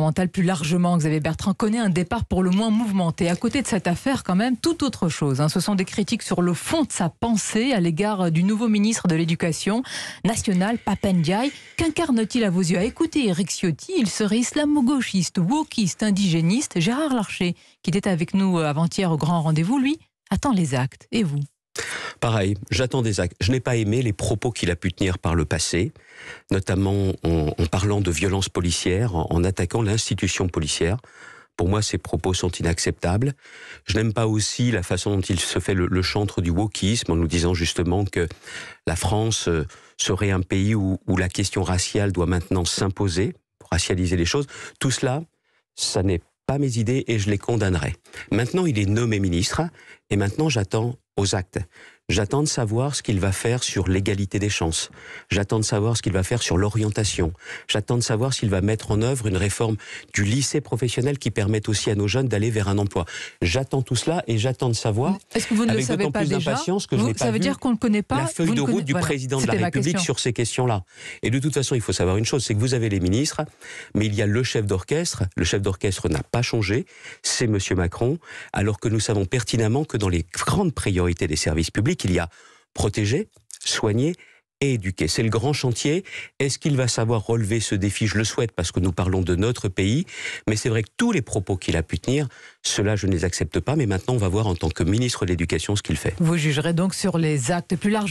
mental plus largement, Xavier Bertrand, connaît un départ pour le moins mouvementé. À côté de cette affaire, quand même, tout autre chose. Hein. Ce sont des critiques sur le fond de sa pensée à l'égard du nouveau ministre de l'Éducation nationale, Papendiaï. Qu'incarne-t-il à vos yeux À écouter Eric Ciotti, il serait islamo-gauchiste, wokiste, indigéniste. Gérard Larcher, qui était avec nous euh, avant-hier au grand rendez-vous, lui, attend les actes. Et vous Pareil, j'attends des actes. Je n'ai pas aimé les propos qu'il a pu tenir par le passé, notamment en, parlant de violence policière, en, attaquant l'institution policière. Pour moi, ces propos sont inacceptables. Je n'aime pas aussi la façon dont il se fait le, chantre du wokisme en nous disant justement que la France euh, serait un pays où, où la question raciale doit maintenant s'imposer, pour racialiser les choses. Tout cela, ça n'est pas mes idées et je les condamnerai. Maintenant, il est nommé ministre et maintenant j'attends aux actes. J'attends de savoir ce qu'il va faire sur l'égalité des chances. J'attends de savoir ce qu'il va faire sur l'orientation. J'attends de savoir s'il va mettre en œuvre une réforme du lycée professionnel qui permette aussi à nos jeunes d'aller vers un emploi. J'attends tout cela et j'attends de savoir. Est-ce que vous ne avec le savez pas déjà que je Ça veut dire qu'on ne connaît pas la feuille de route du président de la République sur ces questions-là. Et de toute façon, il faut savoir une chose, c'est que vous avez les ministres, mais il y a le chef d'orchestre. Le chef d'orchestre n'a pas changé, c'est Monsieur Macron, alors que nous savons pertinemment que dans les grandes priorités des services publics qu'il y a protégé, soigner et éduquer. C'est le grand chantier. Est-ce qu'il va savoir relever ce défi Je le souhaite parce que nous parlons de notre pays, mais c'est vrai que tous les propos qu'il a pu tenir, cela je ne les accepte pas, mais maintenant on va voir en tant que ministre de l'Éducation ce qu'il fait. Vous jugerez donc sur les actes plus larges.